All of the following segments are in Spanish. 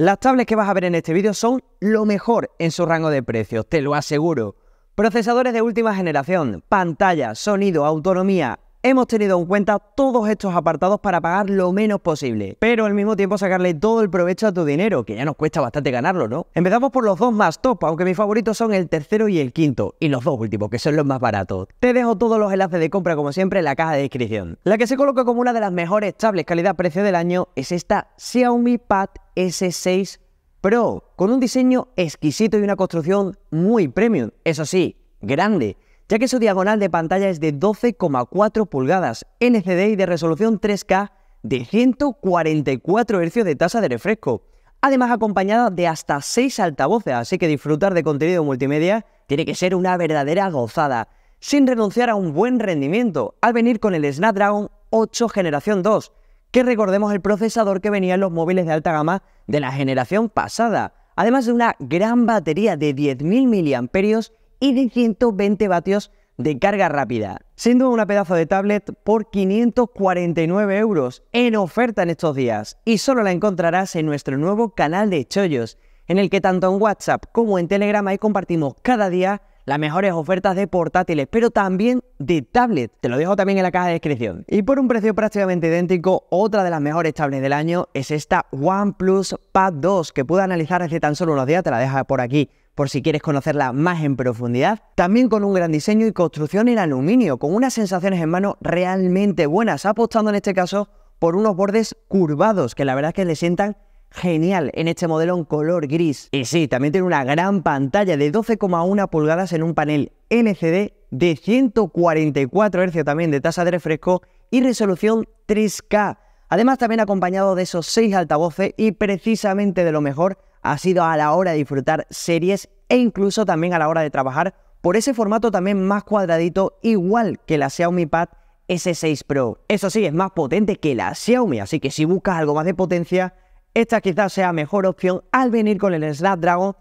Las tablets que vas a ver en este vídeo son lo mejor en su rango de precios, te lo aseguro. Procesadores de última generación, pantalla, sonido, autonomía, Hemos tenido en cuenta todos estos apartados para pagar lo menos posible, pero al mismo tiempo sacarle todo el provecho a tu dinero, que ya nos cuesta bastante ganarlo, ¿no? Empezamos por los dos más top, aunque mis favoritos son el tercero y el quinto, y los dos últimos, que son los más baratos. Te dejo todos los enlaces de compra, como siempre, en la caja de descripción. La que se coloca como una de las mejores tablets calidad-precio del año es esta Xiaomi Pad S6 Pro, con un diseño exquisito y una construcción muy premium, eso sí, grande ya que su diagonal de pantalla es de 12,4 pulgadas, ...NCD y de resolución 3K de 144 Hz de tasa de refresco. Además acompañada de hasta 6 altavoces, así que disfrutar de contenido multimedia tiene que ser una verdadera gozada, sin renunciar a un buen rendimiento, al venir con el Snapdragon 8 generación 2, que recordemos el procesador que venía en los móviles de alta gama de la generación pasada, además de una gran batería de 10.000 mAh y de 120 vatios de carga rápida, siendo una pedazo de tablet por 549 euros en oferta en estos días y solo la encontrarás en nuestro nuevo canal de Chollos, en el que tanto en WhatsApp como en Telegram ahí compartimos cada día las mejores ofertas de portátiles, pero también de tablet. Te lo dejo también en la caja de descripción. Y por un precio prácticamente idéntico, otra de las mejores tablets del año es esta OnePlus Pad 2, que pude analizar hace tan solo unos días, te la dejo por aquí por si quieres conocerla más en profundidad, también con un gran diseño y construcción en aluminio, con unas sensaciones en mano realmente buenas, apostando en este caso por unos bordes curvados que la verdad es que le sientan genial en este modelo en color gris. Y sí, también tiene una gran pantalla de 12,1 pulgadas en un panel LCD de 144 Hz también de tasa de refresco y resolución 3K. Además también acompañado de esos 6 altavoces y precisamente de lo mejor ha sido a la hora de disfrutar series e incluso también a la hora de trabajar por ese formato también más cuadradito, igual que la Xiaomi Pad S6 Pro. Eso sí, es más potente que la Xiaomi, así que si buscas algo más de potencia, esta quizás sea mejor opción al venir con el Snapdragon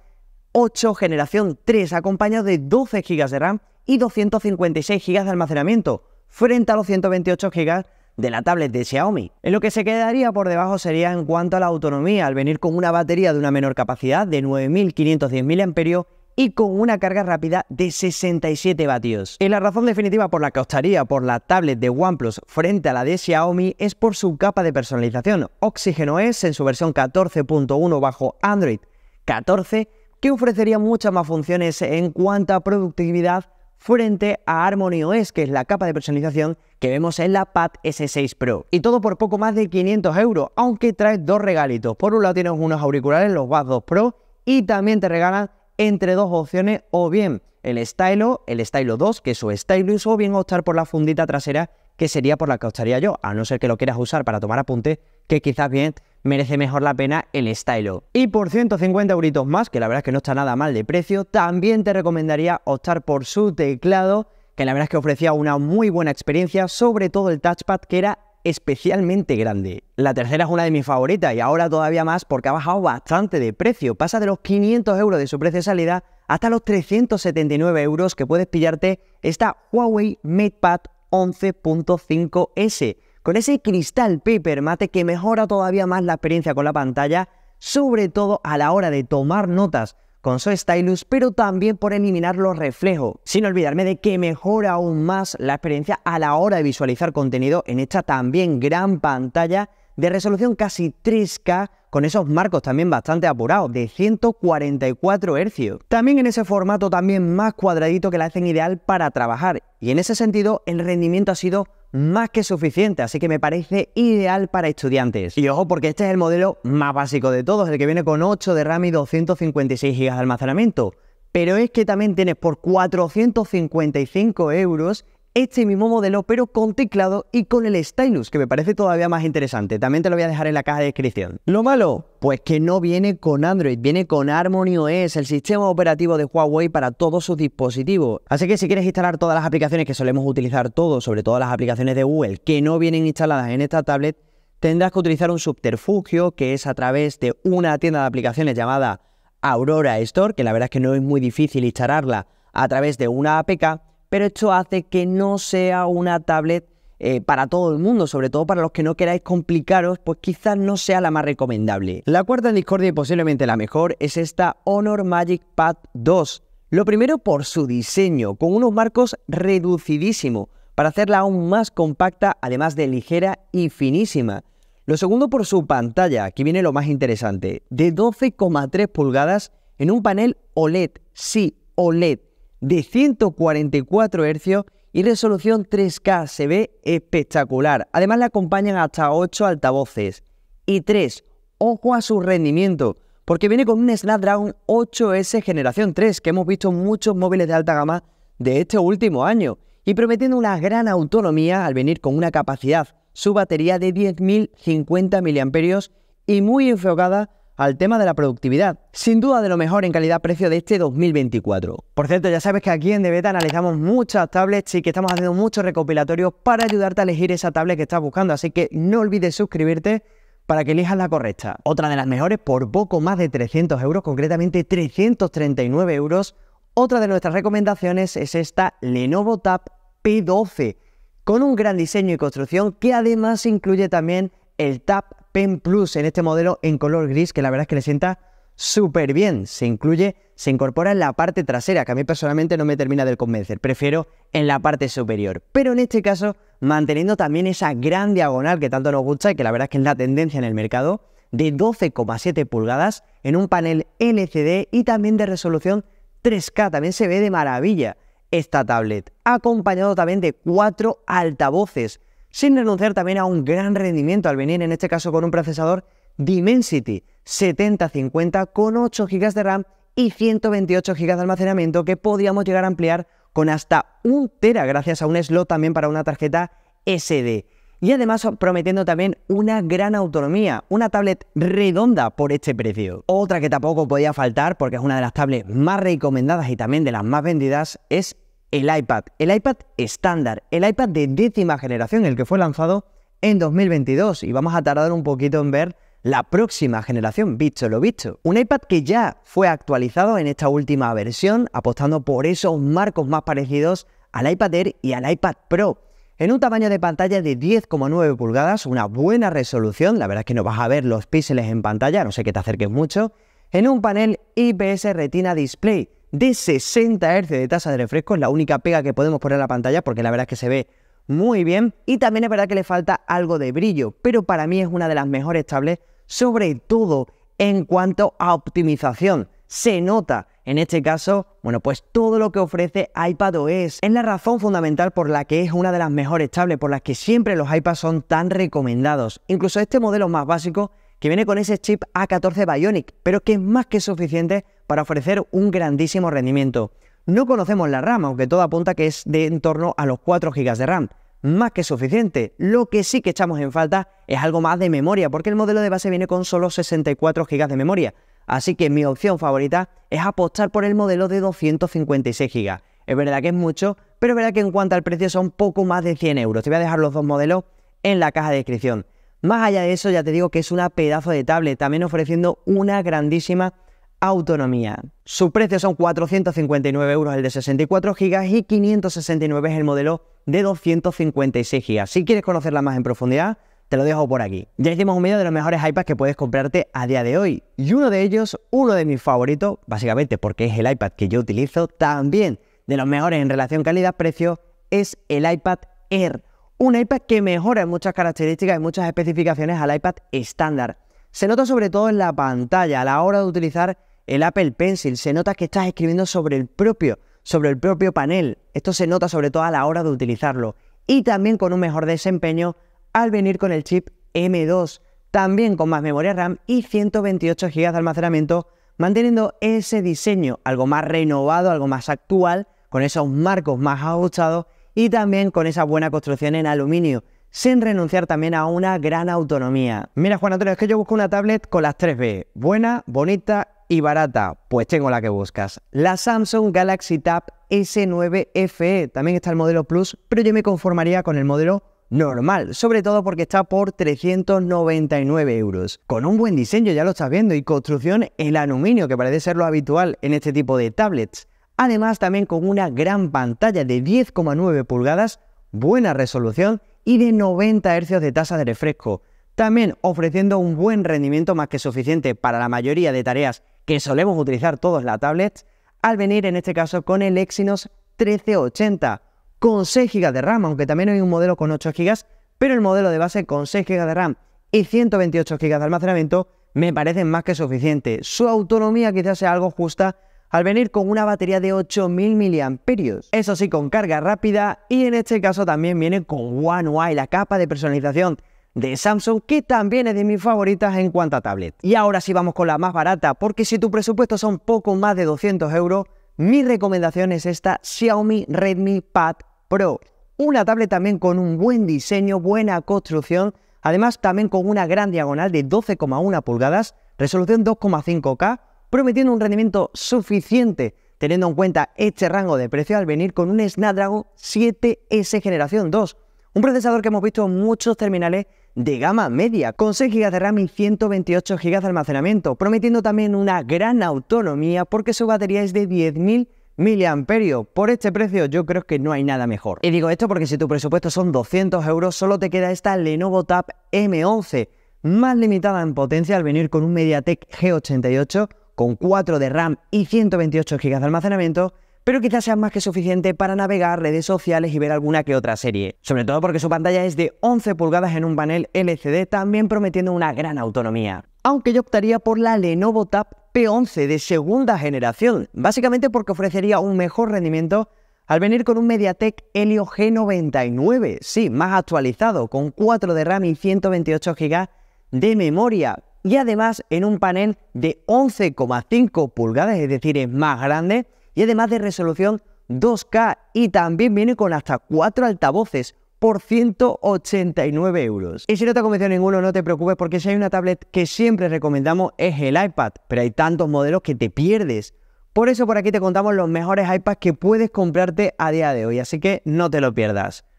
8 generación 3 acompañado de 12 GB de RAM y 256 GB de almacenamiento, frente a los 128 GB de la tablet de Xiaomi. En lo que se quedaría por debajo sería en cuanto a la autonomía, al venir con una batería de una menor capacidad de 9.510 mAh y con una carga rápida de 67 vatios. Y la razón definitiva por la que optaría por la tablet de OnePlus frente a la de Xiaomi es por su capa de personalización Oxygen es en su versión 14.1 bajo Android 14 que ofrecería muchas más funciones en cuanto a productividad frente a Harmony OS, que es la capa de personalización que vemos en la Pad S6 Pro. Y todo por poco más de 500 euros, aunque trae dos regalitos. Por un lado tienes unos auriculares, los Buds 2 Pro, y también te regalan entre dos opciones, o bien el Stylo, el Stylo 2, que es su Stylus, o bien optar por la fundita trasera, que sería por la que optaría yo, a no ser que lo quieras usar para tomar apunte, que quizás bien merece mejor la pena el Stylo. Y por 150 euritos más, que la verdad es que no está nada mal de precio, también te recomendaría optar por su teclado, que la verdad es que ofrecía una muy buena experiencia, sobre todo el touchpad que era especialmente grande. La tercera es una de mis favoritas y ahora todavía más porque ha bajado bastante de precio. Pasa de los 500 euros de su precio de salida hasta los 379 euros que puedes pillarte esta Huawei MatePad 11.5S con ese cristal paper mate que mejora todavía más la experiencia con la pantalla, sobre todo a la hora de tomar notas con su stylus, pero también por eliminar los reflejos, sin olvidarme de que mejora aún más la experiencia a la hora de visualizar contenido en esta también gran pantalla de resolución casi 3K con esos marcos también bastante apurados de 144 Hz. También en ese formato también más cuadradito que la hacen ideal para trabajar y en ese sentido el rendimiento ha sido más que suficiente, así que me parece ideal para estudiantes. Y ojo porque este es el modelo más básico de todos, el que viene con 8 de RAM y 256 GB de almacenamiento. Pero es que también tienes por 455 euros este mismo modelo pero con teclado y con el stylus, que me parece todavía más interesante. También te lo voy a dejar en la caja de descripción. Lo malo, pues que no viene con Android, viene con Harmony OS, el sistema operativo de Huawei para todos sus dispositivos. Así que si quieres instalar todas las aplicaciones que solemos utilizar todos, sobre todo las aplicaciones de Google que no vienen instaladas en esta tablet, tendrás que utilizar un subterfugio que es a través de una tienda de aplicaciones llamada Aurora Store, que la verdad es que no es muy difícil instalarla a través de una APK pero esto hace que no sea una tablet eh, para todo el mundo, sobre todo para los que no queráis complicaros, pues quizás no sea la más recomendable. La cuarta en discordia y posiblemente la mejor es esta Honor Magic Pad 2. Lo primero por su diseño, con unos marcos reducidísimos, para hacerla aún más compacta, además de ligera y finísima. Lo segundo por su pantalla, aquí viene lo más interesante, de 12,3 pulgadas en un panel OLED, sí, OLED, de 144 Hz y resolución 3K. Se ve espectacular. Además le acompañan hasta 8 altavoces. Y 3. Ojo a su rendimiento, porque viene con un Snapdragon 8S generación 3 que hemos visto en muchos móviles de alta gama de este último año y prometiendo una gran autonomía al venir con una capacidad, su batería de 10.050 mAh y muy enfocada al tema de la productividad. Sin duda de lo mejor en calidad-precio de este 2024. Por cierto, ya sabes que aquí en Debeta analizamos muchas tablets y que estamos haciendo muchos recopilatorios para ayudarte a elegir esa tablet que estás buscando. Así que no olvides suscribirte para que elijas la correcta. Otra de las mejores por poco más de 300 euros, concretamente 339 euros. Otra de nuestras recomendaciones es esta Lenovo Tab P12, con un gran diseño y construcción que además incluye también el Tab Pen Plus en este modelo en color gris que la verdad es que le sienta súper bien. Se incluye, se incorpora en la parte trasera, que a mí personalmente no me termina de convencer. Prefiero en la parte superior. Pero en este caso, manteniendo también esa gran diagonal que tanto nos gusta y que la verdad es que es la tendencia en el mercado, de 12,7 pulgadas en un panel LCD y también de resolución 3K. También se ve de maravilla esta tablet. Acompañado también de cuatro altavoces sin renunciar también a un gran rendimiento al venir en este caso con un procesador Dimensity 7050 con 8 GB de RAM y 128 GB de almacenamiento que podíamos llegar a ampliar con hasta un tera gracias a un slot también para una tarjeta SD. Y además prometiendo también una gran autonomía, una tablet redonda por este precio. Otra que tampoco podía faltar porque es una de las tablets más recomendadas y también de las más vendidas es el iPad, el iPad estándar, el iPad de décima generación, el que fue lanzado en 2022 y vamos a tardar un poquito en ver la próxima generación, visto lo visto. Un iPad que ya fue actualizado en esta última versión, apostando por esos marcos más parecidos al iPad Air y al iPad Pro. En un tamaño de pantalla de 10,9 pulgadas, una buena resolución, la verdad es que no vas a ver los píxeles en pantalla, no sé que te acerques mucho, en un panel IPS Retina Display, de 60 Hz de tasa de refresco, es la única pega que podemos poner a la pantalla porque la verdad es que se ve muy bien y también es verdad que le falta algo de brillo, pero para mí es una de las mejores tablets, sobre todo en cuanto a optimización. Se nota en este caso, bueno, pues todo lo que ofrece iPad OS. es la razón fundamental por la que es una de las mejores tablets, por las que siempre los iPads son tan recomendados. Incluso este modelo más básico que viene con ese chip A14 Bionic, pero que es más que suficiente para ofrecer un grandísimo rendimiento. No conocemos la RAM, aunque todo apunta que es de en torno a los 4 GB de RAM. Más que suficiente. Lo que sí que echamos en falta es algo más de memoria, porque el modelo de base viene con solo 64 GB de memoria. Así que mi opción favorita es apostar por el modelo de 256 GB. Es verdad que es mucho, pero es verdad que en cuanto al precio son poco más de 100 euros. Te voy a dejar los dos modelos en la caja de descripción. Más allá de eso, ya te digo que es una pedazo de tablet, también ofreciendo una grandísima autonomía. Su precio son 459 euros el de 64 GB y 569 es el modelo de 256 GB. Si quieres conocerla más en profundidad, te lo dejo por aquí. Ya hicimos un vídeo de los mejores iPads que puedes comprarte a día de hoy. Y uno de ellos, uno de mis favoritos, básicamente porque es el iPad que yo utilizo, también de los mejores en relación calidad-precio, es el iPad Air. Un iPad que mejora en muchas características y muchas especificaciones al iPad estándar. Se nota sobre todo en la pantalla a la hora de utilizar el Apple Pencil, se nota que estás escribiendo sobre el propio, sobre el propio panel. Esto se nota sobre todo a la hora de utilizarlo. Y también con un mejor desempeño al venir con el chip M2, también con más memoria RAM y 128 GB de almacenamiento, manteniendo ese diseño algo más renovado, algo más actual, con esos marcos más ajustados y también con esa buena construcción en aluminio, sin renunciar también a una gran autonomía. Mira Juan Antonio, es que yo busco una tablet con las 3B, buena, bonita y barata? Pues tengo la que buscas. La Samsung Galaxy Tab S9 FE. También está el modelo Plus, pero yo me conformaría con el modelo normal, sobre todo porque está por 399 euros. Con un buen diseño, ya lo estás viendo, y construcción en aluminio, que parece ser lo habitual en este tipo de tablets. Además, también con una gran pantalla de 10,9 pulgadas, buena resolución y de 90 Hz de tasa de refresco. También ofreciendo un buen rendimiento más que suficiente para la mayoría de tareas que solemos utilizar todos la tablet, al venir en este caso con el Exynos 1380 con 6 GB de RAM, aunque también hay un modelo con 8 GB, pero el modelo de base con 6 GB de RAM y 128 GB de almacenamiento me parece más que suficiente. Su autonomía quizás sea algo justa al venir con una batería de 8.000 mAh, eso sí con carga rápida y en este caso también viene con One UI, la capa de personalización de Samsung, que también es de mis favoritas en cuanto a tablet. Y ahora sí vamos con la más barata, porque si tu presupuesto son poco más de 200 euros, mi recomendación es esta Xiaomi Redmi Pad Pro. Una tablet también con un buen diseño, buena construcción, además también con una gran diagonal de 12,1 pulgadas, resolución 2,5K, prometiendo un rendimiento suficiente teniendo en cuenta este rango de precio al venir con un Snapdragon 7S generación 2, un procesador que hemos visto en muchos terminales de gama media, con 6 GB de RAM y 128 GB de almacenamiento, prometiendo también una gran autonomía porque su batería es de 10.000 mAh. Por este precio yo creo que no hay nada mejor. Y digo esto porque si tu presupuesto son 200 euros, solo te queda esta Lenovo Tab M11, más limitada en potencia al venir con un MediaTek G88 con 4 de RAM y 128 GB de almacenamiento pero quizás sea más que suficiente para navegar redes sociales y ver alguna que otra serie, sobre todo porque su pantalla es de 11 pulgadas en un panel LCD también prometiendo una gran autonomía. Aunque yo optaría por la Lenovo Tab P11 de segunda generación, básicamente porque ofrecería un mejor rendimiento al venir con un MediaTek Helio G99, sí, más actualizado, con 4 de RAM y 128 GB de memoria, y además en un panel de 11,5 pulgadas, es decir, es más grande, y además de resolución 2K y también viene con hasta 4 altavoces por 189 euros. Y si no te ha convencido ninguno, no te preocupes porque si hay una tablet que siempre recomendamos es el iPad, pero hay tantos modelos que te pierdes. Por eso por aquí te contamos los mejores iPads que puedes comprarte a día de hoy, así que no te lo pierdas.